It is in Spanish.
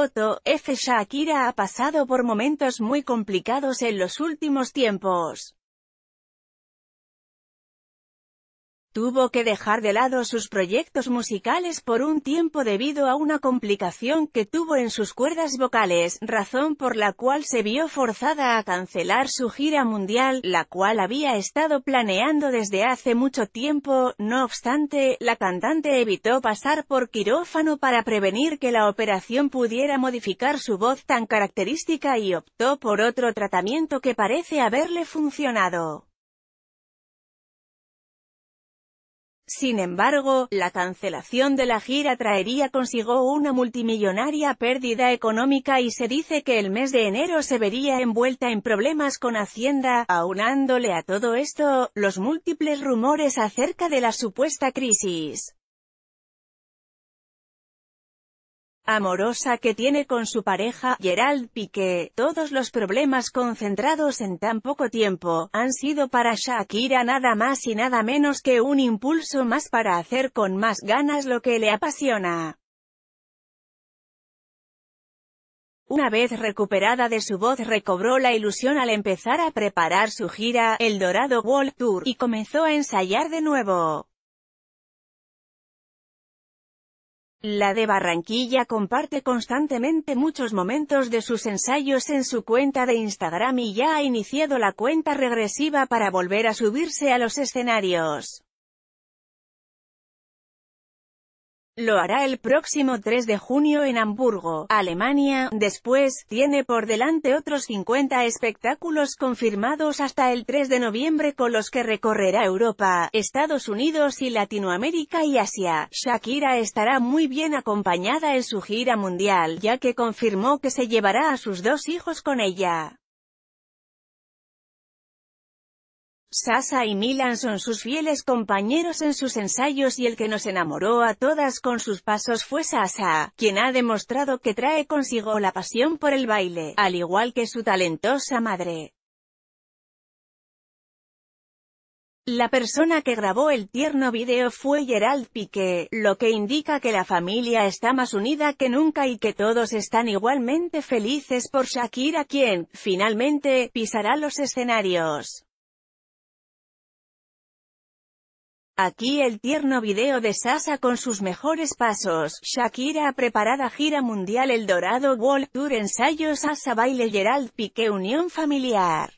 Foto, F. Shakira ha pasado por momentos muy complicados en los últimos tiempos. Tuvo que dejar de lado sus proyectos musicales por un tiempo debido a una complicación que tuvo en sus cuerdas vocales, razón por la cual se vio forzada a cancelar su gira mundial, la cual había estado planeando desde hace mucho tiempo, no obstante, la cantante evitó pasar por quirófano para prevenir que la operación pudiera modificar su voz tan característica y optó por otro tratamiento que parece haberle funcionado. Sin embargo, la cancelación de la gira traería consigo una multimillonaria pérdida económica y se dice que el mes de enero se vería envuelta en problemas con Hacienda, aunándole a todo esto, los múltiples rumores acerca de la supuesta crisis. amorosa que tiene con su pareja, Gerald Piqué. Todos los problemas concentrados en tan poco tiempo, han sido para Shakira nada más y nada menos que un impulso más para hacer con más ganas lo que le apasiona. Una vez recuperada de su voz recobró la ilusión al empezar a preparar su gira, El Dorado World Tour, y comenzó a ensayar de nuevo. La de Barranquilla comparte constantemente muchos momentos de sus ensayos en su cuenta de Instagram y ya ha iniciado la cuenta regresiva para volver a subirse a los escenarios. Lo hará el próximo 3 de junio en Hamburgo, Alemania. Después, tiene por delante otros 50 espectáculos confirmados hasta el 3 de noviembre con los que recorrerá Europa, Estados Unidos y Latinoamérica y Asia. Shakira estará muy bien acompañada en su gira mundial, ya que confirmó que se llevará a sus dos hijos con ella. Sasa y Milan son sus fieles compañeros en sus ensayos y el que nos enamoró a todas con sus pasos fue Sasa, quien ha demostrado que trae consigo la pasión por el baile, al igual que su talentosa madre. La persona que grabó el tierno video fue Gerald Piqué, lo que indica que la familia está más unida que nunca y que todos están igualmente felices por Shakira quien, finalmente, pisará los escenarios. Aquí el tierno video de Sasa con sus mejores pasos, Shakira preparada gira mundial El Dorado World Tour ensayo Sasa baile Gerald Piqué unión familiar.